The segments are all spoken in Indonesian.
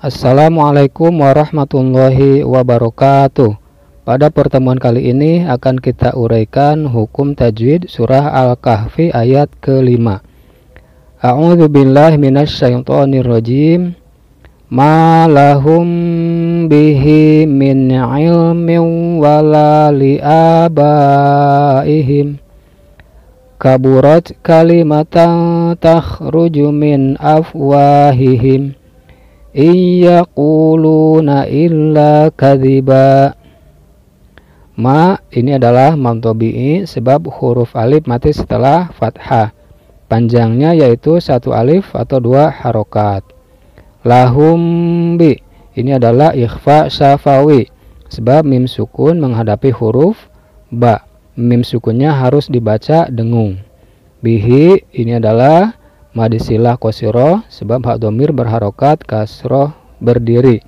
Assalamualaikum warahmatullahi wabarakatuh. Pada pertemuan kali ini akan kita uraikan hukum tajwid surah Al-Kahfi ayat kelima. A'udzu billahi minasyaitonir rajim. Ma lahum bihi min ilmin wala liabaihim. Kaburat kalimatan takhruju min afwahihim Iyaquluna illa kadhiba Ma ini adalah mamtobi'i sebab huruf alif mati setelah fathah Panjangnya yaitu satu alif atau dua harokat Lahum bi Ini adalah ikhfa syafawi Sebab mim sukun menghadapi huruf ba Mim sukunnya harus dibaca dengung Bihi ini adalah madisilah kosiro sebab hak domir berharokat kasroh berdiri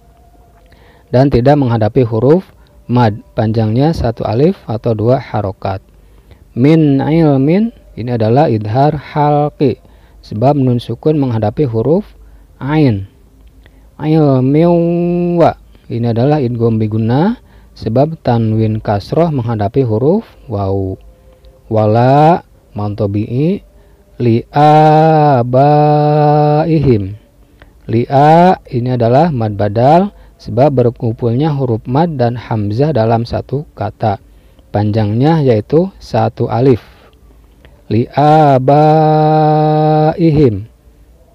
dan tidak menghadapi huruf mad panjangnya satu alif atau dua harokat min ilmin ini adalah idhar halki sebab nun sukun menghadapi huruf ain ilmiwa ini adalah idgom biguna sebab tanwin kasroh menghadapi huruf wau wala mantobi'i li'abaihim. Li'a ini adalah mad badal sebab berkumpulnya huruf mad dan hamzah dalam satu kata. Panjangnya yaitu satu alif. Li'abaihim.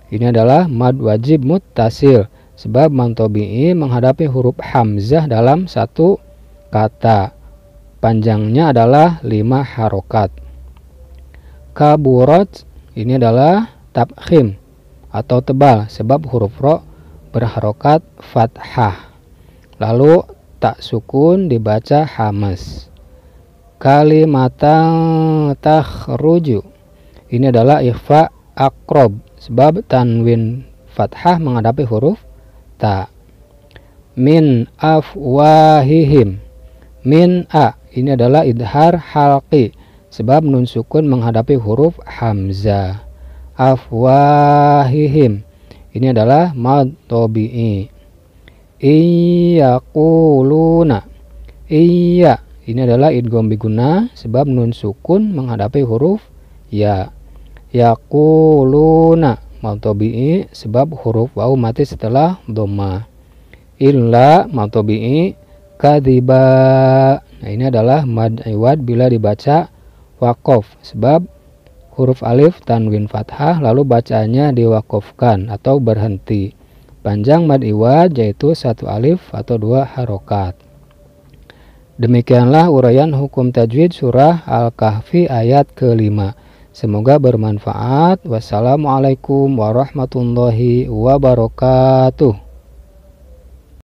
Ini adalah mad wajib mutasil sebab mantobi'i menghadapi huruf hamzah dalam satu kata. Panjangnya adalah lima harokat kaburat ini adalah tabkhim atau tebal sebab huruf ro berharokat fathah. Lalu tak sukun dibaca hamas. Kalimatan takhruju. Ini adalah ikhfa akrob sebab tanwin fathah menghadapi huruf ta. Min afwahihim. Min a. Ini adalah idhar halqi Sebab nun sukun menghadapi huruf hamzah. Afwahihim. Ini adalah mad tobi'i. Iyaquluna. Iya. Ini adalah idgham biguna sebab nun sukun menghadapi huruf ya. Yaquluna tobi'i sebab huruf waw mati setelah doma. Illa tobi'i kadiba. Nah, ini adalah mad iwad bila dibaca wakof sebab huruf alif tanwin fathah lalu bacaannya diwakofkan atau berhenti. Panjang mad iwad yaitu satu alif atau dua harokat. Demikianlah uraian hukum tajwid surah Al-Kahfi ayat kelima. Semoga bermanfaat. Wassalamualaikum warahmatullahi wabarakatuh.